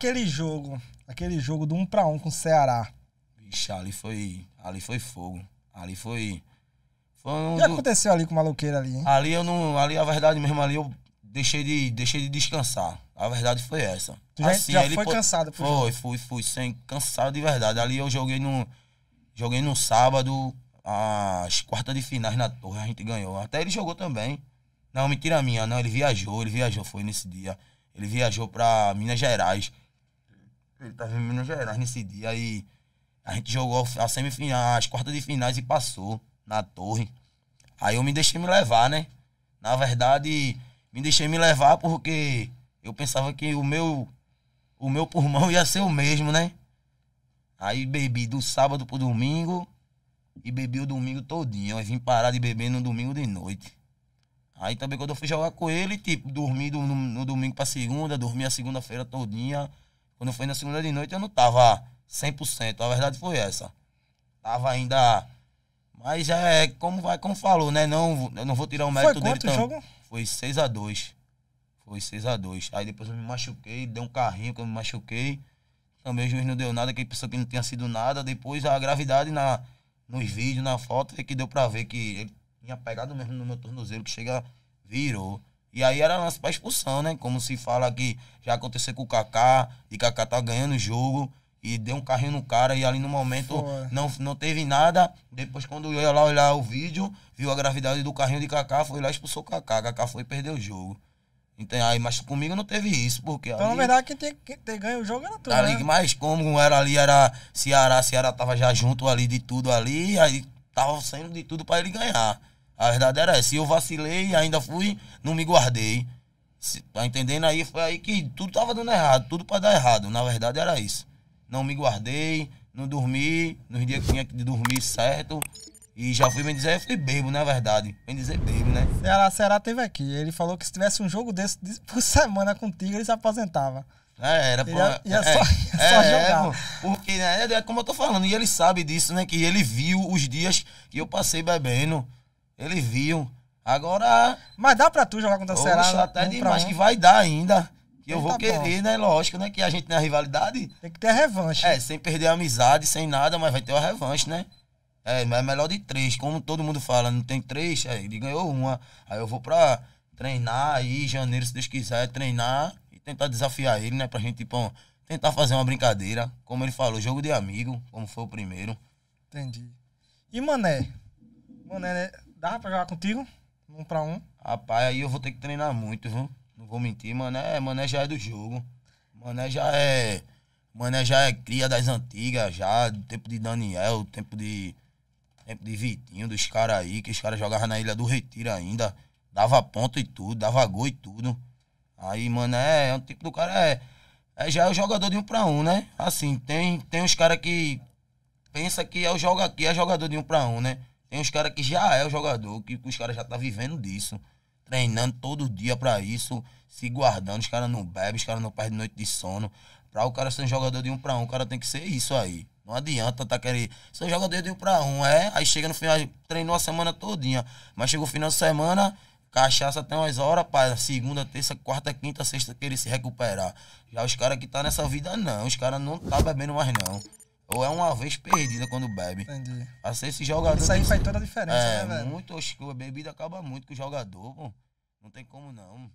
aquele jogo, aquele jogo do 1 um para 1 um com o Ceará. Vixe, ali foi, ali foi fogo. Ali foi foi um o que do... aconteceu ali com o maluqueiro ali, hein? Ali eu não, ali a verdade mesmo ali eu deixei de, deixei de descansar. A verdade foi essa. Tu já, assim, já foi pô... cansado pro Foi, fui, fui sem cansado de verdade. Ali eu joguei no joguei no sábado as quartas de finais na Torre, a gente ganhou. Até ele jogou também. Não, mentira minha, não, ele viajou, ele viajou foi nesse dia. Ele viajou para Minas Gerais. Ele tava tá em Minas Gerais nesse dia aí. A gente jogou a semifinal, as quartas de finais e passou na torre. Aí eu me deixei me levar, né? Na verdade, me deixei me levar porque eu pensava que o meu o meu pulmão ia ser o mesmo, né? Aí bebi do sábado pro domingo e bebi o domingo todinho. Aí vim parar de beber no domingo de noite. Aí também quando eu fui jogar com ele, tipo, dormi no, no domingo pra segunda, dormi a segunda-feira todinha. Quando foi na segunda de noite, eu não tava 100%. A verdade foi essa. Tava ainda. Mas é como, vai, como falou, né? Não, eu não vou tirar o mérito foi dele. Quanto jogo? Foi 6x2. Foi 6x2. Aí depois eu me machuquei, dei um carrinho que eu me machuquei. Também o juiz não deu nada, que pensou que não tinha sido nada. Depois a gravidade na, nos vídeos, na foto, é que deu pra ver que ele tinha pegado mesmo no meu tornozelo, que chega, virou. E aí era lance pra expulsão, né? Como se fala que já aconteceu com o Kaká, e Kaká tá ganhando o jogo, e deu um carrinho no cara, e ali no momento não, não teve nada. Depois, quando eu ia lá olhar o vídeo, viu a gravidade do carrinho de Kaká, foi lá expulsou o Kaká. Kaká foi perder o jogo. Então, aí, mas comigo não teve isso, porque Então, ali, na verdade, quem, tem, quem tem ganho o jogo era tudo. Tá ali, né? Mas como era ali, era Ceará, Ceará tava já junto ali de tudo ali, aí tava saindo de tudo para ele ganhar. A verdade era essa. Se eu vacilei, ainda fui, não me guardei. tá entendendo aí? Foi aí que tudo tava dando errado, tudo para dar errado. Na verdade era isso. Não me guardei, não dormi, nos dias que tinha que dormir certo. E já fui me dizer, eu fui bebo, na verdade. Vem dizer bebo, né? Será, será teve aqui. Ele falou que se tivesse um jogo desse por semana contigo, ele se aposentava. É, era, pô. Ia, ia é, só, ia é, só é, jogar. porque, né, é, é como eu tô falando, e ele sabe disso, né? Que ele viu os dias que eu passei bebendo. Eles viam. Agora. Mas dá pra tu jogar contra o Ceará? até demais, um. que vai dar ainda. Que eu vou tá querer, bom. né? Lógico, né? Que a gente tem a rivalidade. Tem que ter a revanche. É, sem perder a amizade, sem nada, mas vai ter uma revanche, né? É, mas é melhor de três. Como todo mundo fala, não tem três, aí é, ele ganhou uma. Aí eu vou pra treinar aí, janeiro, se Deus quiser, treinar e tentar desafiar ele, né? Pra gente, tipo, tentar fazer uma brincadeira. Como ele falou, jogo de amigo, como foi o primeiro. Entendi. E Mané? Mané, né? Dava pra jogar contigo? Um pra um? Rapaz, aí eu vou ter que treinar muito, viu? Não vou mentir, Mané, Mané já é do jogo. Mané já é. Mané já é cria das antigas, já, do tempo de Daniel, do tempo de. Tempo de Vitinho, dos caras aí, que os caras jogavam na Ilha do Retiro ainda. Dava ponto e tudo, dava gol e tudo. Aí, Mané, é um tipo do cara é. é já é o jogador de um pra um, né? Assim, tem, tem uns caras que pensa que é o joga aqui, é jogador de um pra um, né? Tem uns caras que já é o jogador, que, os caras já tá vivendo disso. Treinando todo dia para isso, se guardando, os caras não bebem, os caras não perdem noite de sono. Pra o cara ser um jogador de um pra um, o cara tem que ser isso aí. Não adianta tá querendo. um jogador de um pra um, é. Aí chega no final, treinou a semana todinha. Mas chegou o final de semana, cachaça tem umas horas, para segunda, terça, quarta, quinta, sexta, querer se recuperar. Já os caras que tá nessa vida, não. Os caras não tá bebendo mais, não. Ou é uma vez perdida quando bebe. Entendi. Assim, esse jogador. Isso aí faz toda a diferença, é, né, velho? Muito, a bebida acaba muito com o jogador, pô. Não tem como não.